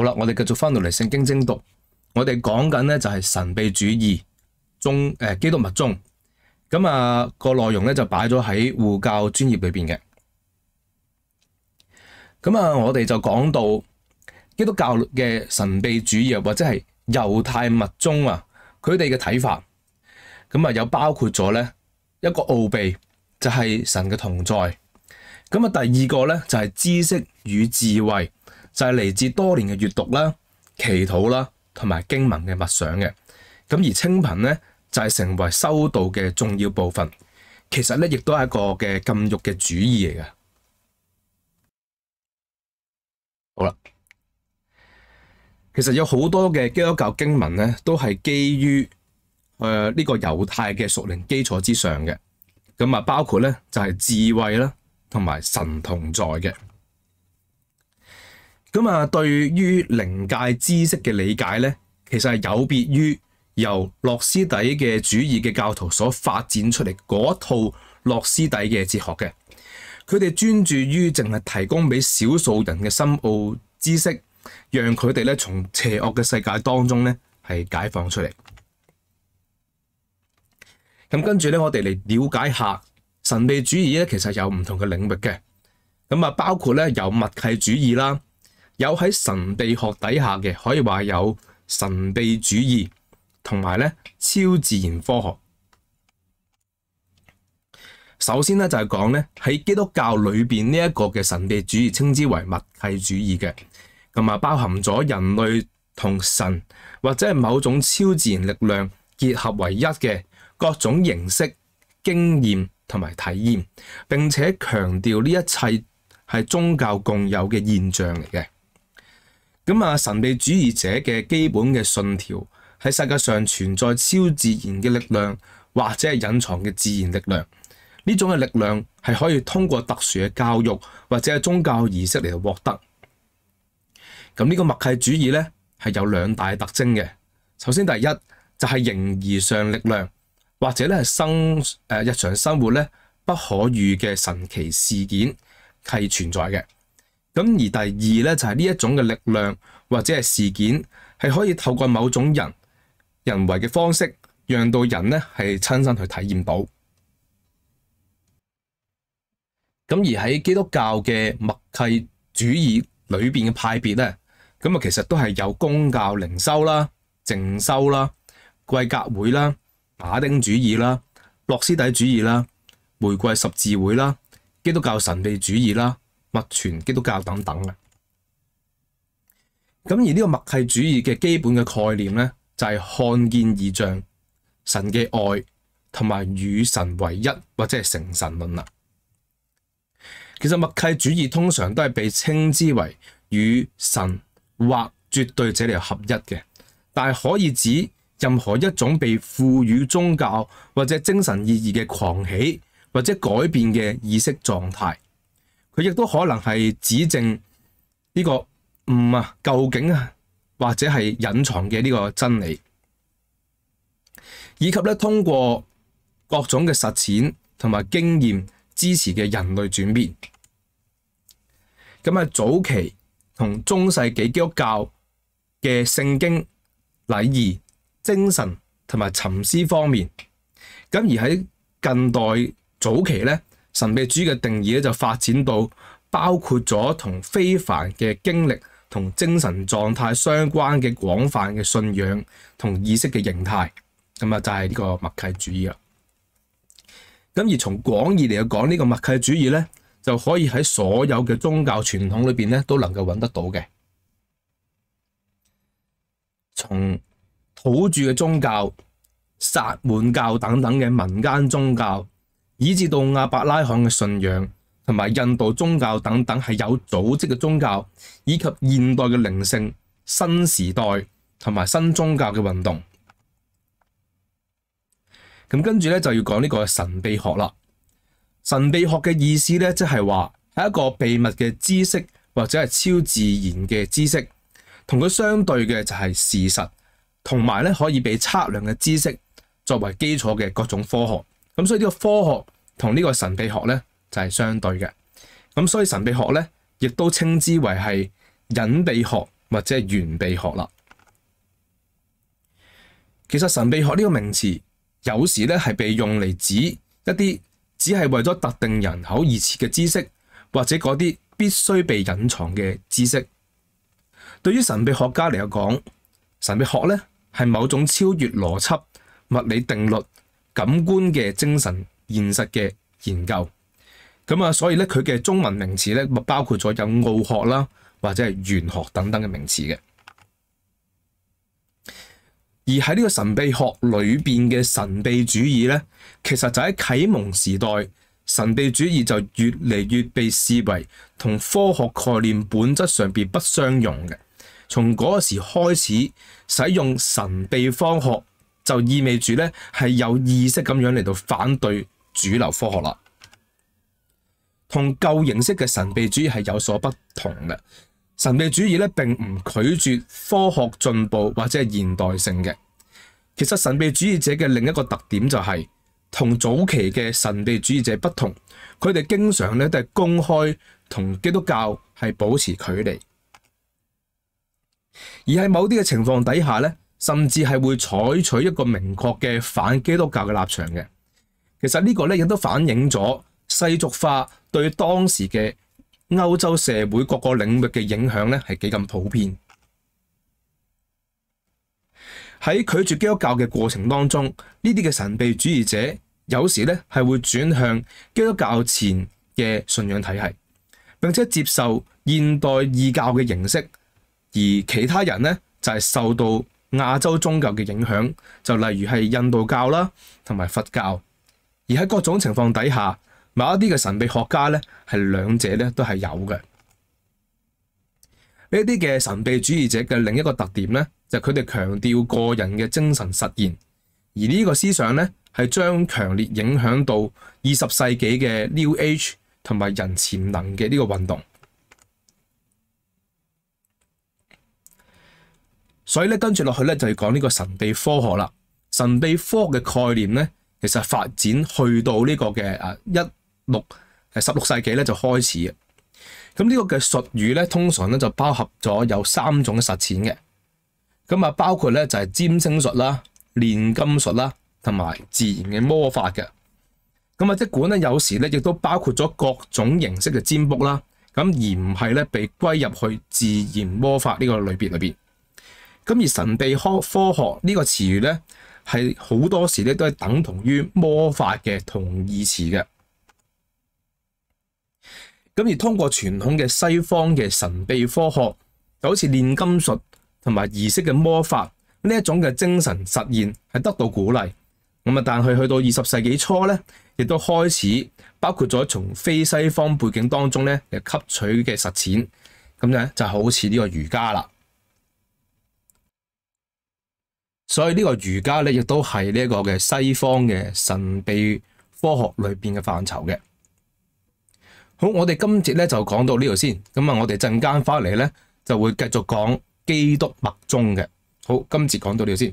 好啦，我哋继续翻到嚟圣经精读，我哋讲紧咧就系神秘主义中诶基督物宗，咁啊个内容咧就摆咗喺护教专业里边嘅，咁啊我哋就讲到基督教嘅神秘主义或者系犹太物宗啊，佢哋嘅睇法，咁啊有包括咗咧一个奥秘就系神嘅同在，咁啊第二个咧就系知识与智慧。就係嚟自多年嘅阅讀啦、祈禱啦，同埋經文嘅默想嘅。咁而清貧咧就係成為修道嘅重要部分。其實咧亦都係一個嘅禁欲嘅主意嚟嘅。好啦，其實有好多嘅基督教經文咧都係基於诶呢個猶太嘅熟練基礎之上嘅。咁啊，包括咧就係智慧啦，同埋神同在嘅。咁啊，對於靈界知識嘅理解呢，其實係有別於由洛斯底嘅主義嘅教徒所發展出嚟嗰套洛斯底嘅哲學嘅。佢哋專注於淨係提供俾少數人嘅深奧知識，讓佢哋咧從邪惡嘅世界當中咧系解放出嚟。咁跟住咧，我哋嚟了解下神秘主義咧，其實有唔同嘅領域嘅。咁啊，包括咧由物體主義啦。有喺神秘学底下嘅，可以话有神秘主义同埋咧超自然科学。首先咧就系讲咧喺基督教里边呢一个嘅神秘主义，称之为物系主义嘅，咁啊包含咗人类同神或者系某种超自然力量结合为一嘅各种形式经验同埋体验，并且强调呢一切系宗教共有嘅现象嚟嘅。咁啊，神秘主义者嘅基本嘅信条系世界上存在超自然嘅力量，或者系隐藏嘅自然力量。呢种嘅力量系可以通过特殊嘅教育或者系宗教仪式嚟到获得。咁呢个默契主义咧系有两大特征嘅。首先，第一就系形而上力量，或者咧系生诶日常生活咧不可遇嘅神奇事件系存在嘅。咁而第二咧，就係呢一種嘅力量或者係事件，係可以透過某種人，人為嘅方式，讓到人咧係親身去體驗到。咁而喺基督教嘅默契主義裏边嘅派別咧，咁啊其實都係有公教靈修啦、靜修啦、貴格會啦、馬丁主義啦、洛斯底主義啦、玫瑰十字會啦、基督教神秘主義啦。物传基督教等等嘅，咁而呢个默契主义嘅基本嘅概念呢，就系看见异象、神嘅爱同埋与神为一或者系成神论啦。其实默契主义通常都系被称之为与神或绝对者嚟合一嘅，但系可以指任何一种被赋予宗教或者精神意义嘅狂喜或者改变嘅意识状态。佢亦都可能係指证呢個誤啊，究竟啊，或者係隱藏嘅呢個真理，以及咧通過各種嘅實踐同埋經驗支持嘅人類轉變。咁啊，早期同中世纪基督教嘅聖經、禮儀、精神同埋沉思方面，咁而喺近代早期咧。神秘主義嘅定義咧，就發展到包括咗同非凡嘅經歷同精神狀態相關嘅廣泛嘅信仰同意識嘅形態，咁啊就係呢個默契主義啦。咁而從廣義嚟講，呢個默契主義咧，就可以喺所有嘅宗教傳統裏边咧，都能夠揾得到嘅。從土著嘅宗教、撒滿教等等嘅民間宗教。以至到阿伯拉罕嘅信仰，同埋印度宗教等等系有组织嘅宗教，以及现代嘅灵性新时代同埋新宗教嘅运动。咁跟住咧就要讲呢个神秘学啦。神秘学嘅意思咧，即系话系一个秘密嘅知识或者系超自然嘅知识，同佢相对嘅就系事实，同埋咧可以被测量嘅知识作为基础嘅各种科学。咁所以呢个科学同呢个神秘学咧就系相对嘅，咁所以神秘学咧亦都称之为系隐秘学或者系原秘学啦。其实神秘学呢个名词有时咧系被用嚟指一啲只系为咗特定人口而设嘅知识，或者嗰啲必须被隐藏嘅知识。对于神秘学家嚟讲，神秘学咧系某种超越逻辑、物理定律。感官嘅精神现实嘅研究，咁啊，所以咧佢嘅中文名词咧，包括咗有奥学啦，或者系玄学等等嘅名词嘅。而喺呢个神秘学里边嘅神秘主义咧，其实就喺启蒙时代，神秘主义就越嚟越被视为同科学概念本质上边不相容嘅。从嗰时开始使用神秘方学就意味住咧，係有意識咁樣嚟到反對主流科學啦，同舊形式嘅神秘主義係有所不同嘅。神秘主義咧並唔拒絕科學進步或者係現代性嘅。其實神秘主義者嘅另一個特點就係同早期嘅神秘主義者不同，佢哋經常咧都係公開同基督教係保持距離，而喺某啲嘅情況底下咧。甚至係會採取一個明確嘅反基督教嘅立場嘅。其實呢個咧亦都反映咗世俗化對當時嘅歐洲社會各個領域嘅影響咧係幾咁普遍。喺拒絕基督教嘅過程當中，呢啲嘅神秘主義者有時咧係會轉向基督教前嘅信仰體系，並且接受現代異教嘅形式；而其他人咧就係受到。亞洲宗教嘅影響，就例如係印度教啦，同埋佛教。而喺各種情況底下，某一啲嘅神秘學家咧，係兩者咧都係有嘅。呢啲嘅神秘主義者嘅另一個特點咧，就佢哋強調個人嘅精神實現，而呢個思想咧係將強烈影響到二十世紀嘅 New Age 同埋人潛能嘅呢個運動。所以咧，跟住落去咧，就係講呢個神秘科學啦。神秘科嘅概念咧，其實發展去到呢個嘅啊一六诶十六世紀咧就開始嘅。咁呢個嘅術語咧，通常咧就包含咗有三種嘅實踐嘅。咁啊，包括咧就係占星術啦、煉金術啦，同埋自然嘅魔法嘅。咁啊，即管咧有時咧亦都包括咗各種形式嘅占卜啦，咁而唔係咧被歸入去自然魔法呢個类别裏边。咁而神秘科科學呢個詞語咧，係好多時咧都係等同於魔法嘅同義詞嘅。咁而通過傳統嘅西方嘅神秘科學，就好似炼金術同埋儀式嘅魔法呢一種嘅精神實现係得到鼓勵。咁啊，但係去到二十世紀初咧，亦都開始包括咗從非西方背景當中咧嚟吸取嘅實踐。咁咧就好似呢個瑜伽啦。所以呢个瑜伽咧，亦都系呢一个嘅西方嘅神秘科学里边嘅范畴嘅。好，我哋今节咧就讲到呢度先。咁啊，我哋阵间翻嚟咧就会继续讲基督白宗嘅。好，今节讲到呢度先。